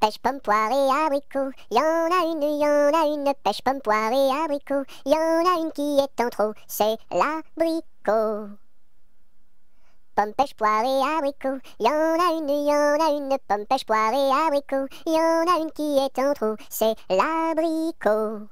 Pêche pomme, poire et abricot, y en a une, y en a une, pêche pomme, poire et abricot, y en a une qui est en trop, c'est l'abricot. Pomme, pêche, poire et abricot, y en a une, y en a une, pomme, pêche, poire et abricot, y en a une qui est en trop, c'est l'abricot.